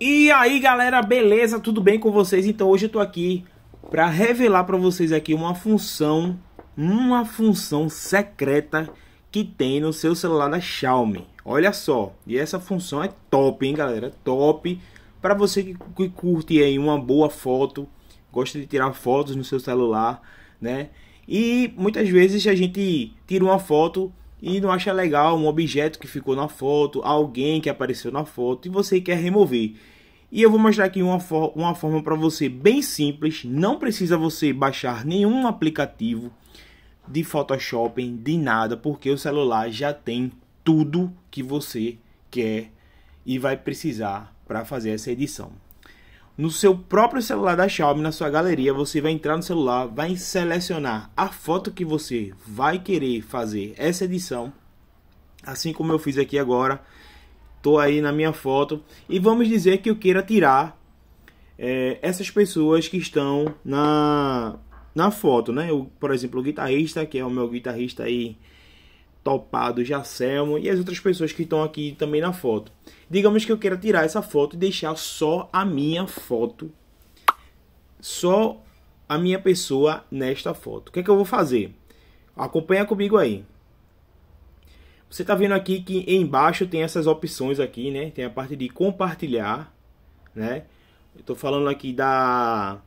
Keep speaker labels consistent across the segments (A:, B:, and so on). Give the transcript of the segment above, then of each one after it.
A: E aí galera, beleza? Tudo bem com vocês? Então hoje eu tô aqui para revelar para vocês aqui uma função, uma função secreta que tem no seu celular da Xiaomi. Olha só, e essa função é top, hein galera? Top para você que curte aí uma boa foto, gosta de tirar fotos no seu celular, né? E muitas vezes a gente tira uma foto e não acha legal um objeto que ficou na foto, alguém que apareceu na foto e você quer remover. E eu vou mostrar aqui uma, for uma forma para você bem simples, não precisa você baixar nenhum aplicativo de Photoshop, de nada, porque o celular já tem tudo que você quer e vai precisar para fazer essa edição no seu próprio celular da Xiaomi, na sua galeria, você vai entrar no celular, vai selecionar a foto que você vai querer fazer essa edição, assim como eu fiz aqui agora. Tô aí na minha foto e vamos dizer que eu queira tirar é, essas pessoas que estão na na foto, né? Eu, por exemplo, o guitarrista, que é o meu guitarrista aí Topado, Jacemo e as outras pessoas que estão aqui também na foto. Digamos que eu quero tirar essa foto e deixar só a minha foto, só a minha pessoa nesta foto. O que é que eu vou fazer? Acompanha comigo aí. Você está vendo aqui que embaixo tem essas opções aqui, né? Tem a parte de compartilhar, né? Eu estou falando aqui da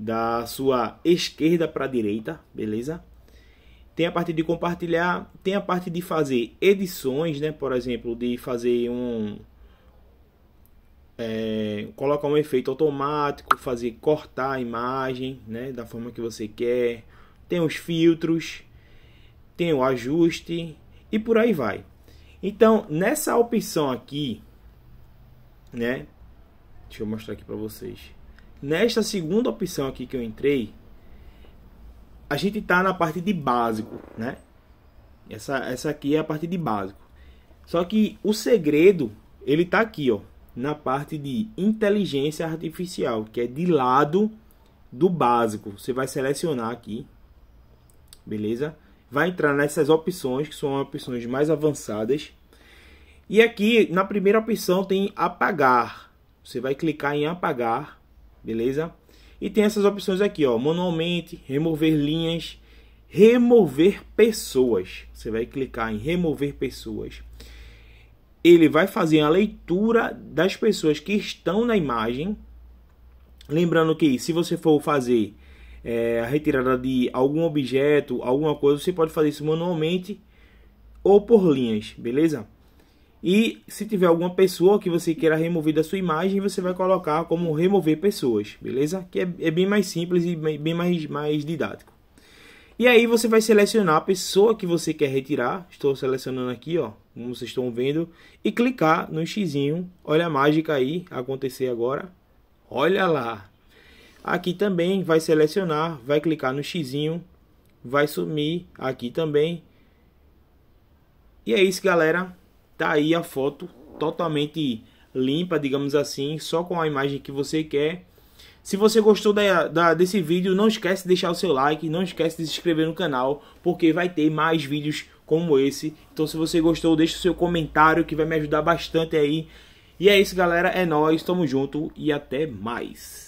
A: da sua esquerda para direita, beleza? tem a parte de compartilhar, tem a parte de fazer edições, né? Por exemplo, de fazer um é, colocar um efeito automático, fazer cortar a imagem, né? Da forma que você quer. Tem os filtros, tem o ajuste e por aí vai. Então, nessa opção aqui, né? Deixa eu mostrar aqui para vocês. Nesta segunda opção aqui que eu entrei, a gente está na parte de básico, né? Essa, essa aqui é a parte de básico. Só que o segredo, ele está aqui, ó, na parte de inteligência artificial, que é de lado do básico. Você vai selecionar aqui, beleza? Vai entrar nessas opções, que são opções mais avançadas. E aqui, na primeira opção, tem apagar. Você vai clicar em apagar, beleza? Beleza? E tem essas opções aqui, ó, manualmente, remover linhas, remover pessoas. Você vai clicar em remover pessoas. Ele vai fazer a leitura das pessoas que estão na imagem. Lembrando que se você for fazer é, a retirada de algum objeto, alguma coisa, você pode fazer isso manualmente ou por linhas, beleza? E se tiver alguma pessoa que você queira remover da sua imagem, você vai colocar como remover pessoas, beleza? Que é, é bem mais simples e bem mais, mais didático. E aí você vai selecionar a pessoa que você quer retirar. Estou selecionando aqui, ó, como vocês estão vendo, e clicar no xizinho. Olha a mágica aí acontecer agora. Olha lá. Aqui também vai selecionar, vai clicar no xizinho, vai sumir aqui também. E é isso, galera. Tá aí a foto totalmente limpa, digamos assim, só com a imagem que você quer. Se você gostou da, da, desse vídeo, não esquece de deixar o seu like, não esquece de se inscrever no canal, porque vai ter mais vídeos como esse. Então se você gostou, deixa o seu comentário que vai me ajudar bastante aí. E é isso, galera, é nós, tamo junto e até mais.